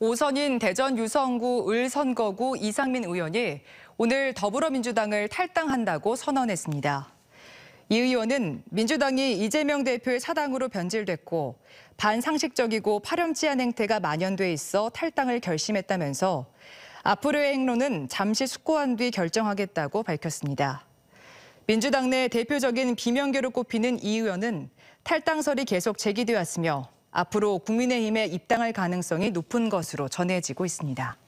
오선인 대전 유성구 을선거구 이상민 의원이 오늘 더불어민주당을 탈당한다고 선언했습니다. 이 의원은 민주당이 이재명 대표의 사당으로 변질됐고 반상식적이고 파렴치한 행태가 만연돼 있어 탈당을 결심했다면서 앞으로의 행로는 잠시 숙고한 뒤 결정하겠다고 밝혔습니다. 민주당 내 대표적인 비명계로 꼽히는 이 의원은 탈당설이 계속 제기되었으며 앞으로 국민의힘에 입당할 가능성이 높은 것으로 전해지고 있습니다.